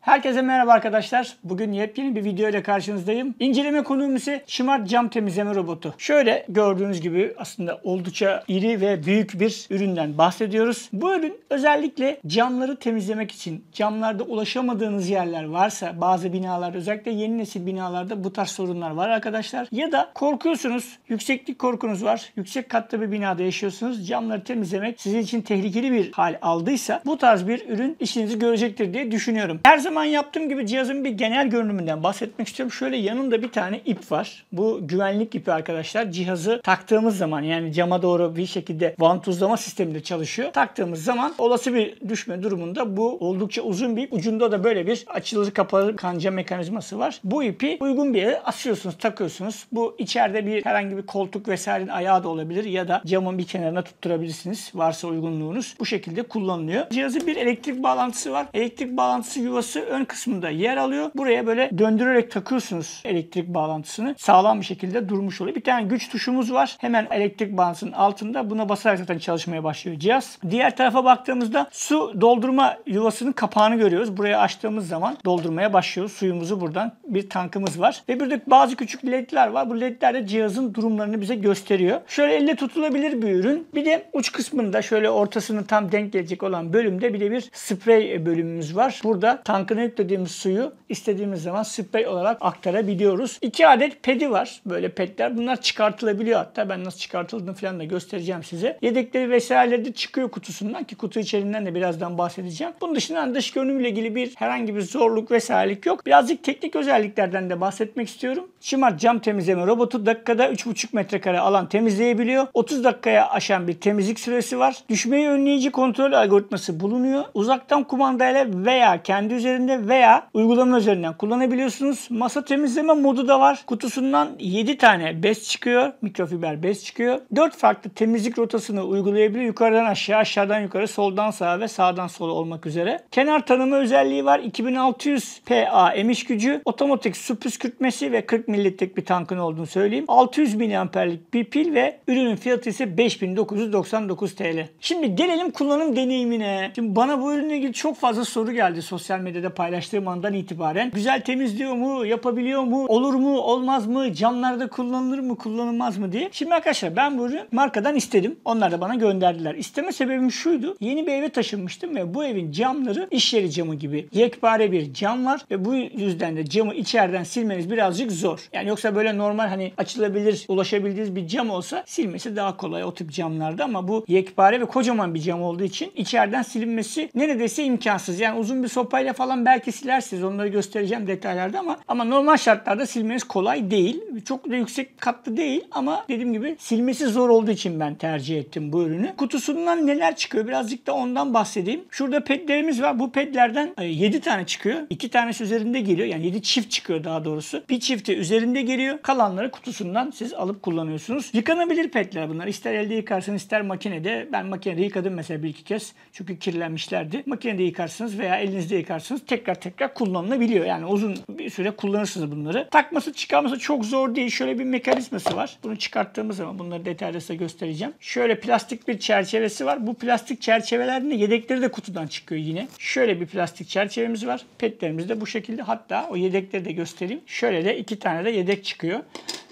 Herkese merhaba arkadaşlar. Bugün yepyeni bir video ile karşınızdayım. İnceleme konuğum ise şımart cam temizleme robotu. Şöyle gördüğünüz gibi aslında oldukça iri ve büyük bir üründen bahsediyoruz. Bu ürün özellikle camları temizlemek için camlarda ulaşamadığınız yerler varsa bazı binalarda özellikle yeni nesil binalarda bu tarz sorunlar var arkadaşlar. Ya da korkuyorsunuz yükseklik korkunuz var. Yüksek katlı bir binada yaşıyorsunuz. Camları temizlemek sizin için tehlikeli bir hal aldıysa bu tarz bir ürün işinizi görecektir diye düşünüyorum. Her zaman zaman yaptığım gibi cihazın bir genel görünümünden bahsetmek istiyorum. Şöyle yanında bir tane ip var. Bu güvenlik ipi arkadaşlar. Cihazı taktığımız zaman yani cama doğru bir şekilde vantuzlama sisteminde çalışıyor. Taktığımız zaman olası bir düşme durumunda bu oldukça uzun bir ip. Ucunda da böyle bir açılır kapalı kanca mekanizması var. Bu ipi uygun bir yere asıyorsunuz, takıyorsunuz. Bu içeride bir herhangi bir koltuk vesairenin ayağı da olabilir ya da camın bir kenarına tutturabilirsiniz. Varsa uygunluğunuz. Bu şekilde kullanılıyor. Cihazın bir elektrik bağlantısı var. Elektrik bağlantısı yuvası bağlantısı ön kısmında yer alıyor. Buraya böyle döndürerek takıyorsunuz elektrik bağlantısını. Sağlam bir şekilde durmuş oluyor. Bir tane güç tuşumuz var. Hemen elektrik bağlantısının altında buna basarak zaten çalışmaya başlıyor cihaz. Diğer tarafa baktığımızda su doldurma yuvasının kapağını görüyoruz. Buraya açtığımız zaman doldurmaya başlıyoruz. Suyumuzu buradan bir tankımız var. Ve burada bazı küçük ledler var. Bu ledler de cihazın durumlarını bize gösteriyor. Şöyle elle tutulabilir bir ürün. Bir de uç kısmında şöyle ortasını tam denk gelecek olan bölümde bir de bir sprey bölümümüz var. Burada tank alkalinit dediğimiz suyu istediğimiz zaman sprey olarak aktarabiliyoruz. İki adet pedi var böyle pedler. Bunlar çıkartılabiliyor hatta ben nasıl çıkartıldığını falan da göstereceğim size. Yedekleri vesaireleri de çıkıyor kutusundan ki kutu içerisinden de birazdan bahsedeceğim. Bunun dışında dış görünümle ilgili bir herhangi bir zorluk vesairelik yok. Birazcık teknik özelliklerden de bahsetmek istiyorum. Şimart cam temizleme robotu dakikada 3,5 metrekare alan temizleyebiliyor. 30 dakikaya aşan bir temizlik süresi var. Düşmeyi önleyici kontrol algoritması bulunuyor. Uzaktan kumandayla veya kendi üzerinde üzerinde veya uygulama üzerinden kullanabiliyorsunuz. Masa temizleme modu da var. Kutusundan 7 tane bez çıkıyor. Mikrofiber bez çıkıyor. 4 farklı temizlik rotasını uygulayabilir. Yukarıdan aşağı, aşağıdan yukarı, soldan sağa ve sağdan sola olmak üzere. Kenar tanıma özelliği var. 2600 PA emiş gücü, otomatik su püskürtmesi ve 40 mililitrelik bir tankın olduğunu söyleyeyim. 600 miliamperlik bir pil ve ürünün fiyatı ise 5999 TL. Şimdi gelelim kullanım deneyimine. Şimdi bana bu ürünle ilgili çok fazla soru geldi sosyal medyada paylaştığım andan itibaren güzel temizliyor mu, yapabiliyor mu, olur mu, olmaz mı, camlarda kullanılır mı, kullanılmaz mı diye. Şimdi arkadaşlar ben bu ürünü markadan istedim. Onlar da bana gönderdiler. İsteme sebebim şuydu. Yeni bir eve taşınmıştım ve bu evin camları iş yeri camı gibi. Yekpare bir cam var ve bu yüzden de camı içeriden silmeniz birazcık zor. Yani yoksa böyle normal hani açılabilir, ulaşabildiğiniz bir cam olsa silmesi daha kolay o tip camlarda ama bu yekpare ve kocaman bir cam olduğu için içeriden silinmesi neredeyse imkansız. Yani uzun bir sopayla falan Oradan belki silersiniz. Onları göstereceğim detaylarda ama ama normal şartlarda silmeniz kolay değil. Çok da yüksek katlı değil ama dediğim gibi silmesi zor olduğu için ben tercih ettim bu ürünü. Kutusundan neler çıkıyor? Birazcık da ondan bahsedeyim. Şurada pedlerimiz var. Bu pedlerden 7 e, tane çıkıyor. 2 tanesi üzerinde geliyor. Yani 7 çift çıkıyor daha doğrusu. Bir çifti üzerinde geliyor. Kalanları kutusundan siz alıp kullanıyorsunuz. Yıkanabilir pedler bunlar. İster elde yıkarsın ister makinede. Ben makinede yıkadım mesela bir iki kez. Çünkü kirlenmişlerdi. Makinede yıkarsınız veya elinizde yıkarsınız tekrar tekrar kullanılabiliyor. Yani uzun bir süre kullanırsınız bunları. Takması çıkarması çok zor değil. Şöyle bir mekanizması var. Bunu çıkarttığımız zaman bunları detaylı size göstereceğim. Şöyle plastik bir çerçevesi var. Bu plastik çerçevelerde yedekleri de kutudan çıkıyor yine. Şöyle bir plastik çerçevemiz var. Petlerimiz de bu şekilde. Hatta o yedekleri de göstereyim. Şöyle de iki tane de yedek çıkıyor.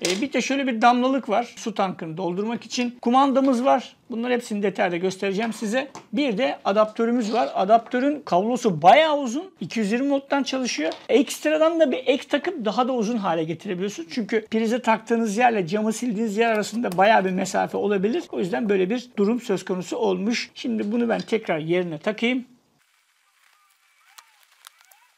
E, bir de şöyle bir damlalık var su tankını doldurmak için. Kumandamız var. Bunların hepsini detayda göstereceğim size. Bir de adaptörümüz var. Adaptörün kablosu bayağı uzun. 220 volttan çalışıyor. Ekstradan da bir ek takıp daha da uzun hale getirebiliyorsun Çünkü prize taktığınız yerle camı sildiğiniz yer arasında bayağı bir mesafe olabilir. O yüzden böyle bir durum söz konusu olmuş. Şimdi bunu ben tekrar yerine takayım.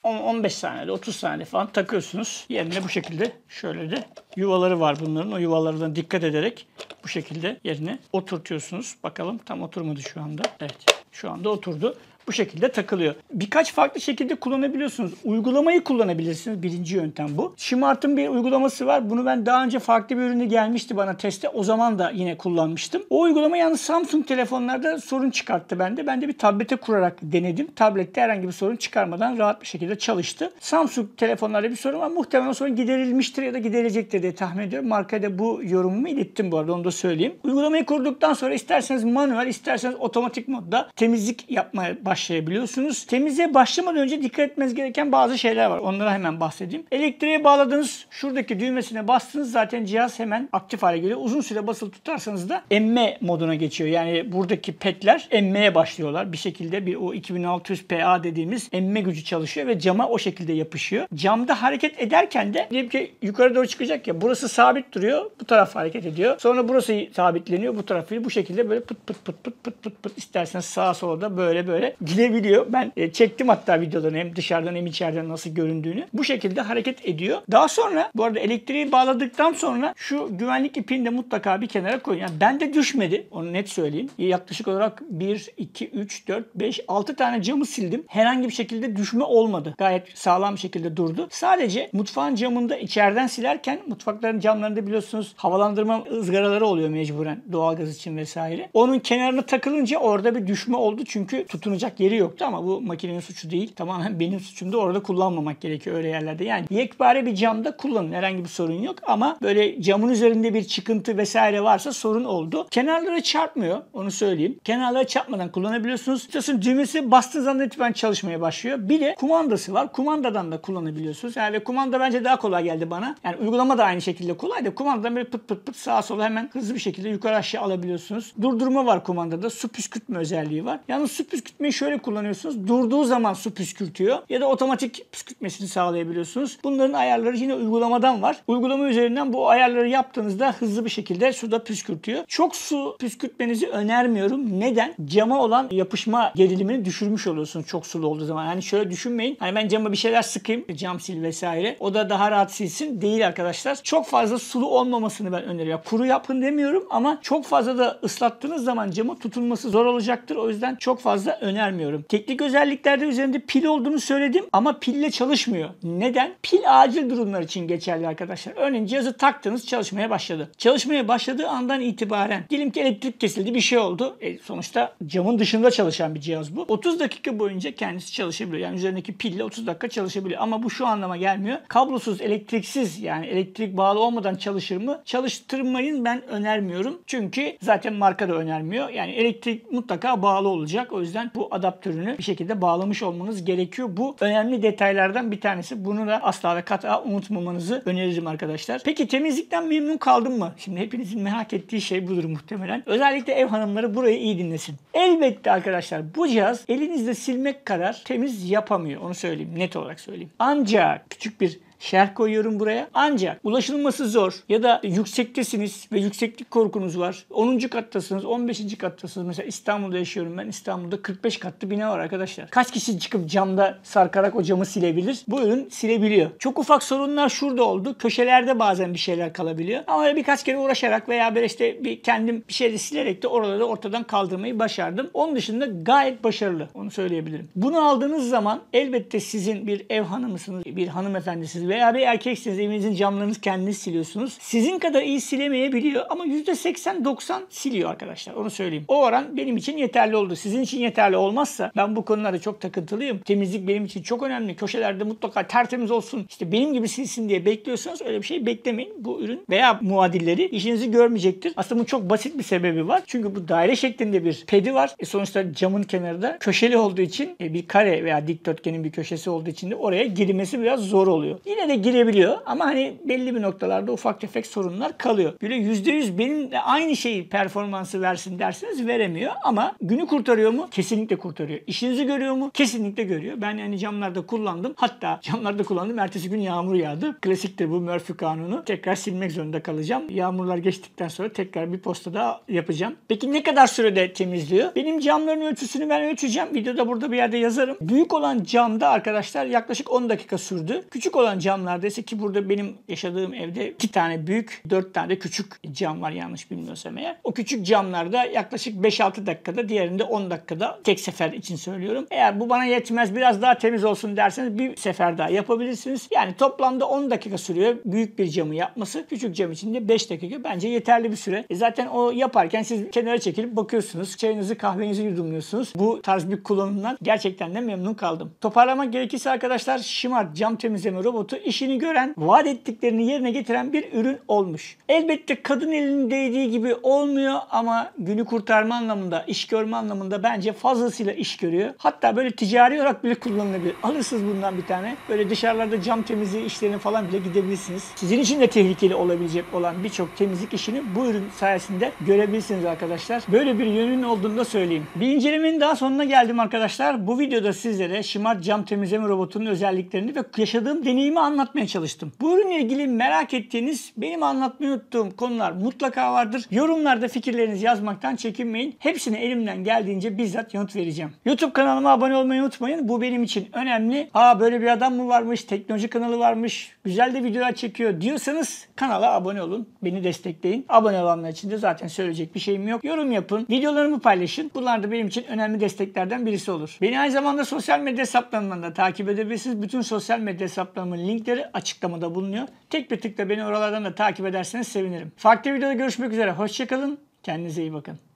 15 saniyede 30 saniye falan takıyorsunuz. Yerine bu şekilde şöyle de yuvaları var bunların. O yuvalardan dikkat ederek bu şekilde yerine oturtuyorsunuz. Bakalım tam oturmadı şu anda. Evet şu anda oturdu bu şekilde takılıyor. Birkaç farklı şekilde kullanabiliyorsunuz. Uygulamayı kullanabilirsiniz. Birinci yöntem bu. Şımart'ın bir uygulaması var. Bunu ben daha önce farklı bir ürünü gelmişti bana teste. O zaman da yine kullanmıştım. O uygulama yalnız Samsung telefonlarda sorun çıkarttı bende. Ben de bir tablete kurarak denedim. Tablette herhangi bir sorun çıkarmadan rahat bir şekilde çalıştı. Samsung telefonlarda bir sorun var. Muhtemelen o sorun giderilmiştir ya da giderilecektir diye tahmin ediyorum. Markaya da bu yorumumu ilettim bu arada onu da söyleyeyim. Uygulamayı kurduktan sonra isterseniz manuel isterseniz otomatik modda temizlik yapmaya başlayabilirsiniz başlayabiliyorsunuz. Temize başlamadan önce dikkat etmeniz gereken bazı şeyler var. Onlara hemen bahsedeyim. Elektriğe bağladığınız şuradaki düğmesine bastınız zaten cihaz hemen aktif hale geliyor. Uzun süre basılı tutarsanız da emme moduna geçiyor. Yani buradaki petler emmeye başlıyorlar. Bir şekilde bir o 2600 PA dediğimiz emme gücü çalışıyor ve cama o şekilde yapışıyor. Camda hareket ederken de diyelim ki yukarı doğru çıkacak ya burası sabit duruyor. Bu taraf hareket ediyor. Sonra burası sabitleniyor. Bu tarafı bu şekilde böyle pıt pıt pıt pıt pıt pıt pıt isterseniz sağa sola da böyle böyle Girebiliyor. Ben e, çektim hatta videodan hem dışarıdan hem içeriden nasıl göründüğünü. Bu şekilde hareket ediyor. Daha sonra bu arada elektriği bağladıktan sonra şu güvenlik ipini de mutlaka bir kenara koyun. Yani ben de düşmedi. Onu net söyleyeyim. Yaklaşık olarak 1, 2, 3, 4, 5, 6 tane camı sildim. Herhangi bir şekilde düşme olmadı. Gayet sağlam bir şekilde durdu. Sadece mutfağın camında içeriden silerken mutfakların camlarında biliyorsunuz havalandırma ızgaraları oluyor mecburen doğalgaz için vesaire. Onun kenarına takılınca orada bir düşme oldu çünkü tutunacak konuşacak yeri yoktu ama bu makinenin suçu değil. Tamamen benim suçum da orada kullanmamak gerekiyor öyle yerlerde. Yani yekpare bir camda kullanın herhangi bir sorun yok ama böyle camın üzerinde bir çıkıntı vesaire varsa sorun oldu. Kenarlara çarpmıyor onu söyleyeyim. Kenarlara çarpmadan kullanabiliyorsunuz. Üstelik düğmesi bastığınız anda itibaren çalışmaya başlıyor. Bir de kumandası var. Kumandadan da kullanabiliyorsunuz. Yani kumanda bence daha kolay geldi bana. Yani uygulama da aynı şekilde kolay da kumandadan böyle pıt pıt pıt sağa sola hemen hızlı bir şekilde yukarı aşağı alabiliyorsunuz. Durdurma var kumandada. Su püskürtme özelliği var. Yalnız su püskürtmeyi şöyle kullanıyorsunuz. Durduğu zaman su püskürtüyor ya da otomatik püskürtmesini sağlayabiliyorsunuz. Bunların ayarları yine uygulamadan var. Uygulama üzerinden bu ayarları yaptığınızda hızlı bir şekilde su da püskürtüyor. Çok su püskürtmenizi önermiyorum. Neden? Cama olan yapışma gerilimini düşürmüş oluyorsunuz çok sulu olduğu zaman. Hani şöyle düşünmeyin. Hani ben cama bir şeyler sıkayım. Cam sil vesaire. O da daha rahat silsin. Değil arkadaşlar. Çok fazla sulu olmamasını ben öneriyorum. Kuru yapın demiyorum ama çok fazla da ıslattığınız zaman camı tutulması zor olacaktır. O yüzden çok fazla önermiyorum önermiyorum. Teknik özelliklerde üzerinde pil olduğunu söyledim ama pille çalışmıyor. Neden? Pil acil durumlar için geçerli arkadaşlar. Örneğin cihazı taktınız çalışmaya başladı. Çalışmaya başladığı andan itibaren diyelim ki elektrik kesildi bir şey oldu. E, sonuçta camın dışında çalışan bir cihaz bu. 30 dakika boyunca kendisi çalışabiliyor. Yani üzerindeki pille 30 dakika çalışabiliyor. Ama bu şu anlama gelmiyor. Kablosuz, elektriksiz yani elektrik bağlı olmadan çalışır mı? Çalıştırmayın ben önermiyorum. Çünkü zaten marka da önermiyor. Yani elektrik mutlaka bağlı olacak. O yüzden bu adaptörünü bir şekilde bağlamış olmanız gerekiyor. Bu önemli detaylardan bir tanesi. Bunu da asla ve kata unutmamanızı öneririm arkadaşlar. Peki temizlikten memnun kaldım mı? Şimdi hepinizin merak ettiği şey budur muhtemelen. Özellikle ev hanımları burayı iyi dinlesin. Elbette arkadaşlar bu cihaz elinizle silmek kadar temiz yapamıyor. Onu söyleyeyim net olarak söyleyeyim. Ancak küçük bir şerh koyuyorum buraya. Ancak ulaşılması zor ya da yüksektesiniz ve yükseklik korkunuz var. 10. kattasınız, 15. kattasınız. Mesela İstanbul'da yaşıyorum ben. İstanbul'da 45 katlı bina var arkadaşlar. Kaç kişi çıkıp camda sarkarak o camı silebilir? Bu ürün silebiliyor. Çok ufak sorunlar şurada oldu. Köşelerde bazen bir şeyler kalabiliyor. Ama birkaç kere uğraşarak veya böyle işte bir kendim bir şeyleri silerek de oraları ortadan kaldırmayı başardım. Onun dışında gayet başarılı. Onu söyleyebilirim. Bunu aldığınız zaman elbette sizin bir ev hanımısınız, bir hanımefendisiniz veya bir erkeksiniz evinizin camlarınızı kendiniz siliyorsunuz. Sizin kadar iyi silemeyebiliyor ama %80-90 siliyor arkadaşlar. Onu söyleyeyim. O oran benim için yeterli oldu. Sizin için yeterli olmazsa ben bu konularda çok takıntılıyım. Temizlik benim için çok önemli. Köşelerde mutlaka tertemiz olsun. İşte benim gibi silsin diye bekliyorsanız öyle bir şey beklemeyin. Bu ürün veya muadilleri işinizi görmeyecektir. Aslında bu çok basit bir sebebi var. Çünkü bu daire şeklinde bir pedi var. E sonuçta camın kenarı da köşeli olduğu için e bir kare veya dikdörtgenin bir köşesi olduğu için de oraya girmesi biraz zor oluyor. Yine Yine de girebiliyor ama hani belli bir noktalarda ufak tefek sorunlar kalıyor. Böyle %100 benim aynı şeyi performansı versin derseniz veremiyor ama günü kurtarıyor mu? Kesinlikle kurtarıyor. İşinizi görüyor mu? Kesinlikle görüyor. Ben yani camlarda kullandım. Hatta camlarda kullandım. Ertesi gün yağmur yağdı. Klasiktir bu Murphy kanunu. Tekrar silmek zorunda kalacağım. Yağmurlar geçtikten sonra tekrar bir posta daha yapacağım. Peki ne kadar sürede temizliyor? Benim camların ölçüsünü ben ölçeceğim. Videoda burada bir yerde yazarım. Büyük olan camda arkadaşlar yaklaşık 10 dakika sürdü. Küçük olan cam cam neredeyse ki burada benim yaşadığım evde iki tane büyük, dört tane de küçük cam var yanlış bilmiyorsam eğer. O küçük camlarda yaklaşık 5-6 dakikada, diğerinde 10 dakikada tek sefer için söylüyorum. Eğer bu bana yetmez biraz daha temiz olsun derseniz bir sefer daha yapabilirsiniz. Yani toplamda 10 dakika sürüyor büyük bir camı yapması. Küçük cam için de 5 dakika bence yeterli bir süre. E zaten o yaparken siz kenara çekilip bakıyorsunuz. Çayınızı kahvenizi yudumluyorsunuz. Bu tarz bir kullanımdan gerçekten de memnun kaldım. Toparlamak gerekirse arkadaşlar Şimart cam temizleme robotu işini gören, vaat ettiklerini yerine getiren bir ürün olmuş. Elbette kadın elinin değdiği gibi olmuyor ama günü kurtarma anlamında, iş görme anlamında bence fazlasıyla iş görüyor. Hatta böyle ticari olarak bile kullanılabilir. Alırsınız bundan bir tane. Böyle dışarılarda cam temizliği işlerine falan bile gidebilirsiniz. Sizin için de tehlikeli olabilecek olan birçok temizlik işini bu ürün sayesinde görebilirsiniz arkadaşlar. Böyle bir yönün olduğunu da söyleyeyim. Bir incelemenin daha sonuna geldim arkadaşlar. Bu videoda sizlere Smart cam temizleme robotunun özelliklerini ve yaşadığım deneyimi anlatmaya çalıştım. Bu ürünle ilgili merak ettiğiniz, benim anlatmayı unuttuğum konular mutlaka vardır. Yorumlarda fikirlerinizi yazmaktan çekinmeyin. Hepsini elimden geldiğince bizzat yanıt vereceğim. YouTube kanalıma abone olmayı unutmayın. Bu benim için önemli. Aa böyle bir adam mı varmış, teknoloji kanalı varmış, güzel de videolar çekiyor diyorsanız kanala abone olun. Beni destekleyin. Abone olanlar için de zaten söyleyecek bir şeyim yok. Yorum yapın, videolarımı paylaşın. Bunlar da benim için önemli desteklerden birisi olur. Beni aynı zamanda sosyal medya hesaplarımdan da takip edebilirsiniz. Bütün sosyal medya hesaplarımın link linkleri açıklamada bulunuyor. Tek bir tıkla beni oralardan da takip ederseniz sevinirim. Farklı videoda görüşmek üzere. Hoşçakalın. Kendinize iyi bakın.